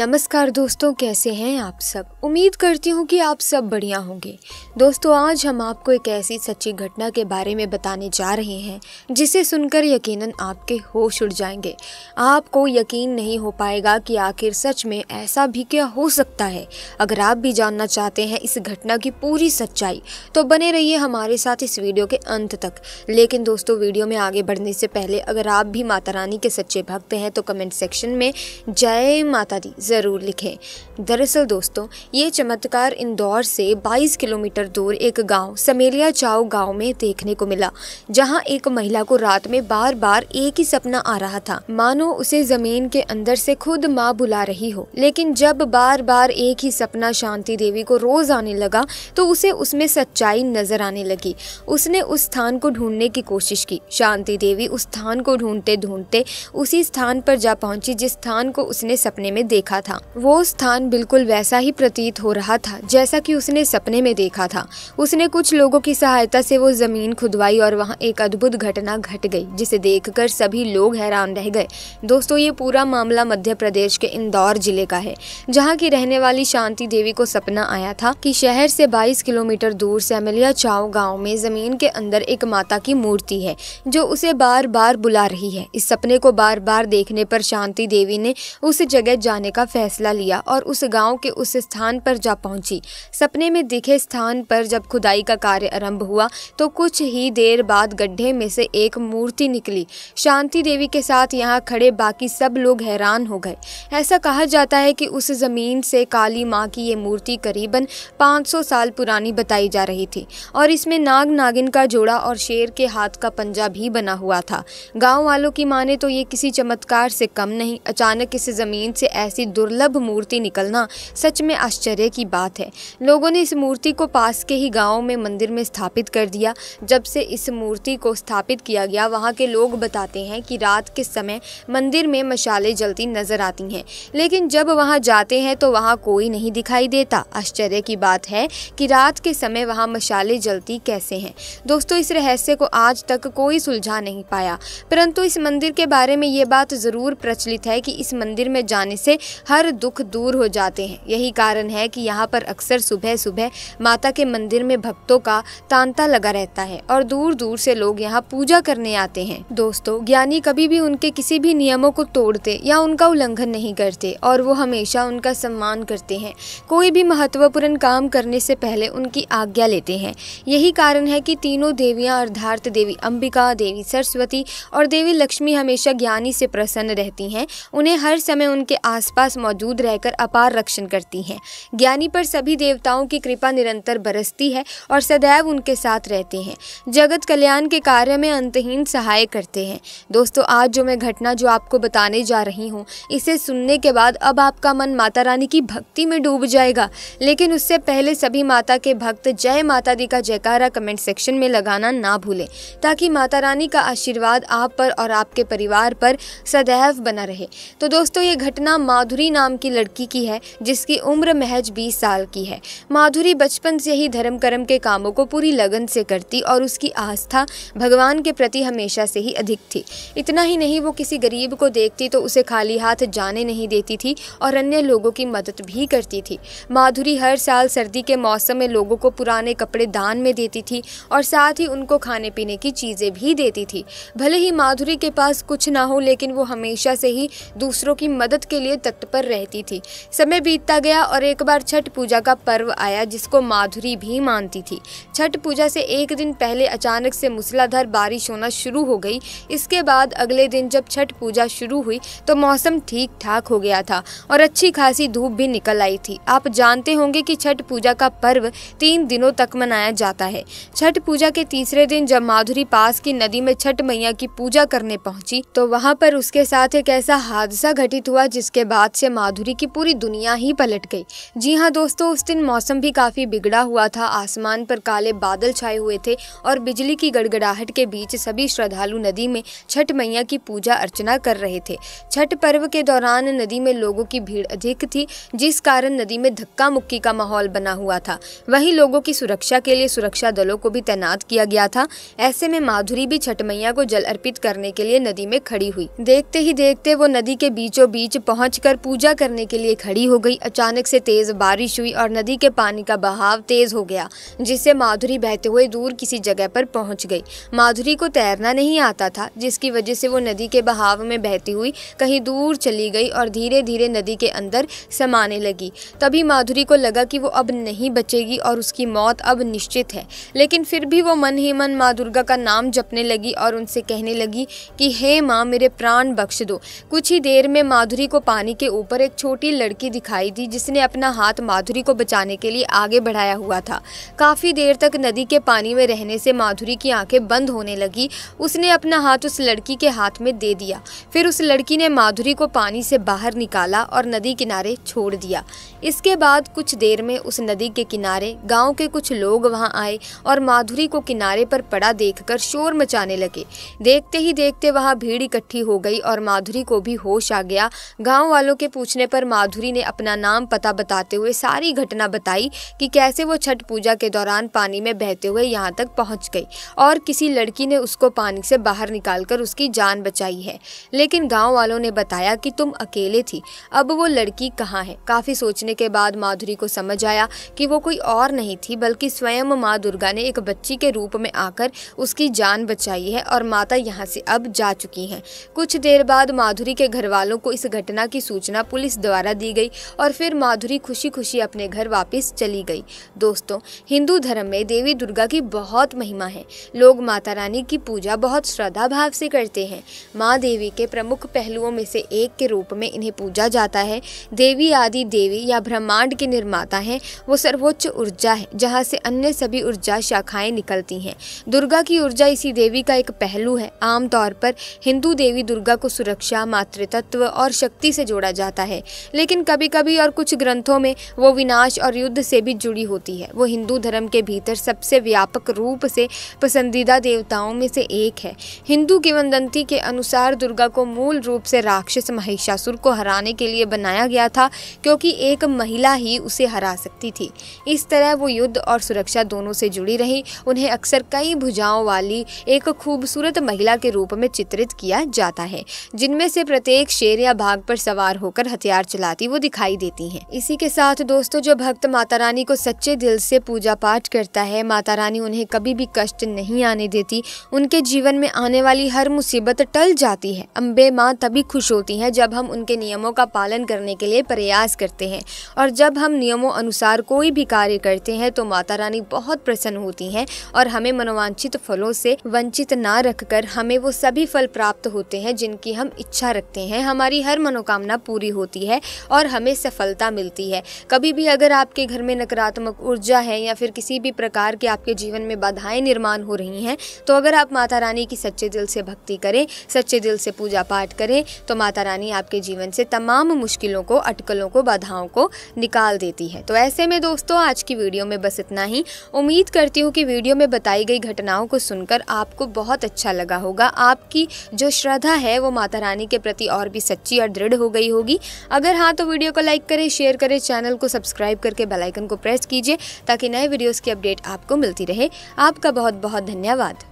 नमस्कार दोस्तों कैसे हैं आप सब उम्मीद करती हूँ कि आप सब बढ़िया होंगे दोस्तों आज हम आपको एक ऐसी सच्ची घटना के बारे में बताने जा रहे हैं जिसे सुनकर यकीनन आपके होश उड़ जाएंगे आपको यकीन नहीं हो पाएगा कि आखिर सच में ऐसा भी क्या हो सकता है अगर आप भी जानना चाहते हैं इस घटना की पूरी सच्चाई तो बने रहिए हमारे साथ इस वीडियो के अंत तक लेकिन दोस्तों वीडियो में आगे बढ़ने से पहले अगर आप भी माता रानी के सच्चे भक्त हैं तो कमेंट सेक्शन में जय माता दी ज़रूर लिखें दरअसल दोस्तों ये चमत्कार इंदौर से 22 किलोमीटर दूर एक गांव समेलिया चाव गांव में देखने को मिला जहां एक महिला को रात में बार बार एक ही सपना आ रहा था मानो उसे जमीन के अंदर से खुद माँ बुला रही हो लेकिन जब बार बार एक ही सपना शांति देवी को रोज आने लगा तो उसे उसमें सच्चाई नजर आने लगी उसने उस स्थान को ढूंढने की कोशिश की शांति देवी उस स्थान को ढूंढते ढूंढते उसी स्थान पर जा पहुंची जिस स्थान को उसने सपने में देखा रखा था वो स्थान बिल्कुल वैसा ही प्रतीत हो रहा था जैसा कि उसने सपने में देखा था उसने कुछ लोगों की सहायता से वो जमीन खुदवाई और वहाँ एक अद्भुत घटना घट गई जिसे देखकर सभी लोग हैरान रह गए दोस्तों ये पूरा मामला मध्य प्रदेश के इंदौर जिले का है जहाँ की रहने वाली शांति देवी को सपना आया था की शहर से बाईस किलोमीटर दूर सेमलिया चाव गाँव में जमीन के अंदर एक माता की मूर्ति है जो उसे बार बार बुला रही है इस सपने को बार बार देखने पर शांति देवी ने उस जगह जाने का फैसला लिया और उस गांव के उस स्थान पर जा पहुंची सपने में दिखे स्थान पर जब खुदाई का कार्य आरंभ हुआ तो कुछ ही देर बाद गड्ढे में से एक मूर्ति निकली शांति देवी के साथ यहाँ खड़े बाकी सब लोग हैरान हो गए ऐसा कहा जाता है कि उस ज़मीन से काली माँ की ये मूर्ति करीबन पाँच साल पुरानी बताई जा रही थी और इसमें नाग नागिन का जोड़ा और शेर के हाथ का पंजा भी बना हुआ था गाँव वालों की माने तो ये किसी चमत्कार से कम नहीं अचानक इस ज़मीन से ऐसी दुर्लभ मूर्ति निकलना सच में आश्चर्य की बात है लोगों ने इस मूर्ति को पास के ही गाँव में मंदिर में स्थापित कर दिया जब से इस मूर्ति को स्थापित किया गया वहाँ के लोग बताते हैं कि रात के समय मंदिर में मशाले जलती नजर आती हैं लेकिन जब वहाँ जाते हैं तो वहाँ कोई नहीं दिखाई देता आश्चर्य की बात है कि रात के समय वहाँ मशाले जलती कैसे हैं दोस्तों इस रहस्य को आज तक कोई सुलझा नहीं पाया परंतु इस मंदिर के बारे में ये बात ज़रूर प्रचलित है कि इस मंदिर में जाने से हर दुख दूर हो जाते हैं यही कारण है कि यहाँ पर अक्सर सुबह सुबह माता के मंदिर में भक्तों का तांता लगा रहता है और दूर दूर से लोग यहाँ पूजा करने आते हैं दोस्तों ज्ञानी कभी भी उनके किसी भी नियमों को तोड़ते या उनका उल्लंघन नहीं करते और वो हमेशा उनका सम्मान करते हैं कोई भी महत्वपूर्ण काम करने से पहले उनकी आज्ञा लेते हैं यही कारण है कि तीनों देवियाँ अर्धार्त देवी अंबिका देवी सरस्वती और देवी लक्ष्मी हमेशा ज्ञानी से प्रसन्न रहती हैं उन्हें हर समय उनके आसपास मौजूद रहकर अपार रक्षण करती हैं ज्ञानी पर सभी देवताओं की कृपा निरंतर बरसती है और सदैव उनके साथ रहते हैं जगत कल्याण के कार्य में अंतहीन सहाय करते हैं दोस्तों आज जो मैं घटना जो आपको बताने जा रही हूँ इसे सुनने के बाद अब आपका मन माता रानी की भक्ति में डूब जाएगा लेकिन उससे पहले सभी माता के भक्त जय माता दी का जयकारा कमेंट सेक्शन में लगाना ना भूलें ताकि माता रानी का आशीर्वाद आप पर और आपके परिवार पर सदैव बना रहे तो दोस्तों ये घटना माधुरी माधुरी नाम की लड़की की है जिसकी उम्र महज 20 साल की है माधुरी बचपन से ही धर्म कर्म के कामों को पूरी लगन से करती और उसकी आस्था भगवान के प्रति हमेशा से ही अधिक थी इतना ही नहीं वो किसी गरीब को देखती तो उसे खाली हाथ जाने नहीं देती थी और अन्य लोगों की मदद भी करती थी माधुरी हर साल सर्दी के मौसम में लोगों को पुराने कपड़े दान में देती थी और साथ ही उनको खाने पीने की चीज़ें भी देती थी भले ही माधुरी के पास कुछ ना हो लेकिन वो हमेशा से ही दूसरों की मदद के लिए तत्पर पर रहती थी समय बीतता गया और एक बार छठ पूजा का पर्व आया जिसको माधुरी भी मानती थी छठ पूजा से एक दिन पहले अचानक से मूसलाधार बारिश होना शुरू हो गई इसके बाद अगले दिन जब छठ पूजा शुरू हुई तो मौसम ठीक ठाक हो गया था और अच्छी खासी धूप भी निकल आई थी आप जानते होंगे कि छठ पूजा का पर्व तीन दिनों तक मनाया जाता है छठ पूजा के तीसरे दिन जब माधुरी पास की नदी में छठ मैया की पूजा करने पहुंची तो वहां पर उसके साथ एक ऐसा हादसा घटित हुआ जिसके बाद से माधुरी की पूरी दुनिया ही पलट गई जी हाँ दोस्तों उस दिन मौसम भी काफ़ी बिगड़ा हुआ था आसमान पर काले बादल छाए हुए थे और बिजली की गड़गड़ाहट के बीच सभी श्रद्धालु नदी में छठ मैया की पूजा अर्चना कर रहे थे छठ पर्व के दौरान नदी में लोगों की भीड़ अधिक थी जिस कारण नदी में धक्का मुक्की का माहौल बना हुआ था वहीं लोगों की सुरक्षा के लिए सुरक्षा दलों को भी तैनात किया गया था ऐसे में माधुरी भी छठ मैया को जल अर्पित करने के लिए नदी में खड़ी हुई देखते ही देखते वो नदी के बीचों बीच पहुँच पूजा करने के लिए खड़ी हो गई अचानक से तेज बारिश हुई और नदी के पानी का बहाव तेज हो गया जिससे माधुरी बहते हुए दूर किसी जगह पर पहुंच गई माधुरी को तैरना नहीं आता था जिसकी वजह से वो नदी के बहाव में बहती हुई कहीं दूर चली गई और धीरे धीरे नदी के अंदर समाने लगी तभी माधुरी को लगा कि वो अब नहीं बचेगी और उसकी मौत अब निश्चित है लेकिन फिर भी वो मन ही मन माँ दुर्गा का नाम जपने लगी और उनसे कहने लगी कि हे माँ मेरे प्राण बख्श दो कुछ ही देर में माधुरी को पानी के ऊपर एक छोटी लड़की दिखाई दी जिसने अपना हाथ माधुरी को बचाने के लिए आगे बढ़ाया हुआ था काफ़ी देर तक नदी के पानी में रहने से माधुरी की आंखें बंद होने लगी उसने अपना हाथ उस लड़की के हाथ में दे दिया फिर उस लड़की ने माधुरी को पानी से बाहर निकाला और नदी किनारे छोड़ दिया इसके बाद कुछ देर में उस नदी के किनारे गाँव के कुछ लोग वहां आए और माधुरी को किनारे पर पड़ा देख शोर मचाने लगे देखते ही देखते वहाँ भीड़ इकट्ठी हो गई और माधुरी को भी होश आ गया गांव वालों के पूछने पर माधुरी ने अपना नाम पता बताते हुए सारी घटना बताई कि कैसे वो छठ पूजा के दौरान पानी में बहते हुए यहाँ तक पहुँच गई और किसी लड़की ने उसको पानी से बाहर निकालकर उसकी जान बचाई है लेकिन गाँव वालों ने बताया कि तुम अकेले थी अब वो लड़की कहाँ है काफ़ी सोचने के बाद माधुरी को समझ आया कि वो कोई और नहीं थी बल्कि स्वयं माँ दुर्गा ने एक बच्ची के रूप में आकर उसकी जान बचाई है और माता यहाँ से अब जा चुकी हैं कुछ देर बाद माधुरी के घर वालों को इस घटना की सूचना सूचना पुलिस द्वारा दी गई और फिर माधुरी खुशी खुशी अपने घर वापस चली गई दोस्तों हिंदू धर्म में देवी दुर्गा की बहुत महिमा है लोग माता रानी की पूजा बहुत श्रद्धा भाव से करते हैं माँ देवी के प्रमुख पहलुओं में से एक के रूप में इन्हें पूजा जाता है देवी आदि देवी या ब्रह्मांड के निर्माता हैं वो सर्वोच्च ऊर्जा है जहाँ से अन्य सभी ऊर्जा शाखाएं निकलती हैं दुर्गा की ऊर्जा इसी देवी का एक पहलू है आमतौर पर हिंदू देवी दुर्गा को सुरक्षा मातृतत्व और शक्ति से जोड़ा जाता जाता है लेकिन कभी कभी और कुछ ग्रंथों में वो विनाश और युद्ध से भी जुड़ी होती है वो हिंदू धर्म के भीतर सबसे व्यापक रूप से पसंदीदा देवताओं में से एक है हिंदू किवंदंती के अनुसार दुर्गा को मूल रूप से राक्षस महिषासुर को हराने के लिए बनाया गया था क्योंकि एक महिला ही उसे हरा सकती थी इस तरह वो युद्ध और सुरक्षा दोनों से जुड़ी रही उन्हें अक्सर कई भुजाओं वाली एक खूबसूरत महिला के रूप में चित्रित किया जाता है जिनमें से प्रत्येक शेर या भाग पर सवार होकर होकर हथियार चलाती वो दिखाई देती हैं इसी के साथ दोस्तों जो भक्त माता रानी को सच्चे दिल से पूजा पाठ करता है माता रानी उन्हें कभी भी कष्ट नहीं आने देती उनके जीवन में आने वाली हर मुसीबत टल जाती है अम्बे माँ तभी खुश होती है जब हम उनके नियमों का पालन करने के लिए प्रयास करते हैं और जब हम नियमों अनुसार कोई भी कार्य करते हैं तो माता रानी बहुत प्रसन्न होती हैं और हमें मनोवांछित फलों से वंचित ना रखकर हमें वो सभी फल प्राप्त होते हैं जिनकी हम इच्छा रखते हैं हमारी हर मनोकामना पूरी भी होती है और हमें सफलता मिलती है कभी भी अगर आपके घर में नकारात्मक ऊर्जा है या फिर किसी भी प्रकार के आपके जीवन में बाधाएं निर्माण हो रही हैं तो अगर आप माता रानी की सच्चे दिल से भक्ति करें सच्चे दिल से पूजा पाठ करें तो माता रानी आपके जीवन से तमाम मुश्किलों को अटकलों को बाधाओं को निकाल देती है तो ऐसे में दोस्तों आज की वीडियो में बस इतना ही उम्मीद करती हूँ कि वीडियो में बताई गई घटनाओं को सुनकर आपको बहुत अच्छा लगा होगा आपकी जो श्रद्धा है वो माता रानी के प्रति और भी सच्ची और दृढ़ हो गई होगी होगी अगर हाँ तो वीडियो को लाइक करें शेयर करें चैनल को सब्सक्राइब करके बेलाइकन को प्रेस कीजिए ताकि नए वीडियोज़ की अपडेट आपको मिलती रहे आपका बहुत बहुत धन्यवाद